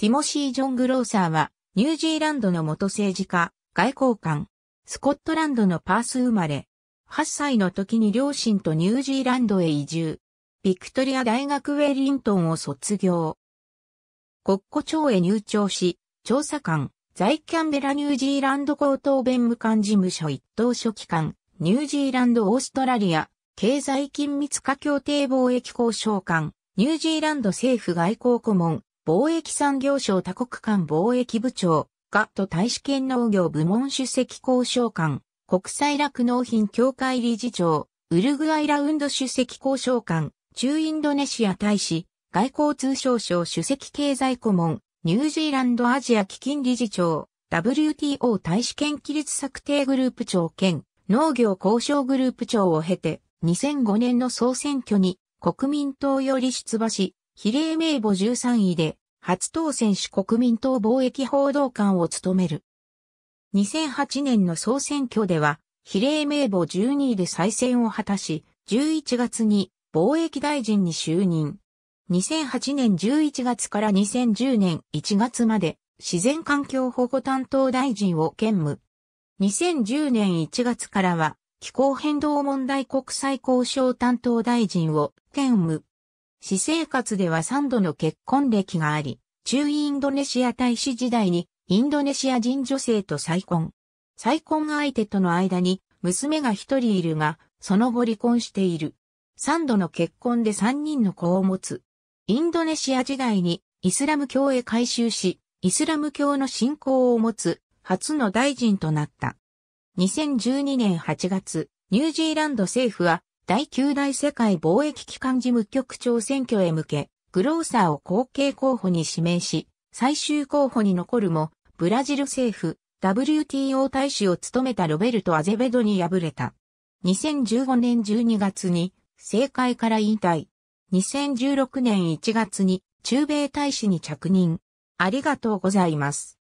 ティモシー・ジョン・グローサーは、ニュージーランドの元政治家、外交官、スコットランドのパース生まれ、8歳の時に両親とニュージーランドへ移住、ビクトリア大学ウェリントンを卒業。国庫庁へ入庁し、調査官、在キャンベラニュージーランド高等弁務官事務所一等書記官、ニュージーランドオーストラリア、経済緊密化協定貿易交渉官、ニュージーランド政府外交顧問、貿易産業省多国間貿易部長、ガット大使県農業部門主席交渉官、国際酪農品協会理事長、ウルグアイラウンド主席交渉官、中インドネシア大使、外交通商省主席経済顧問、ニュージーランドアジア基金理事長、WTO 大使兼規律策定グループ長兼農業交渉グループ長を経て、2005年の総選挙に国民党より出馬し、比例名簿13位で、初当選し国民党貿易報道官を務める。2008年の総選挙では、比例名簿12位で再選を果たし、11月に貿易大臣に就任。2008年11月から2010年1月まで自然環境保護担当大臣を兼務。2010年1月からは気候変動問題国際交渉担当大臣を兼務。私生活では3度の結婚歴があり、中インドネシア大使時代にインドネシア人女性と再婚。再婚相手との間に娘が一人いるが、その後離婚している。3度の結婚で3人の子を持つ。インドネシア時代にイスラム教へ改宗し、イスラム教の信仰を持つ初の大臣となった。2012年8月、ニュージーランド政府は第9代世界貿易機関事務局長選挙へ向け、グローサーを後継候補に指名し、最終候補に残るも、ブラジル政府、WTO 大使を務めたロベルト・アゼベドに敗れた。2015年12月に政界から引退。2016年1月に中米大使に着任。ありがとうございます。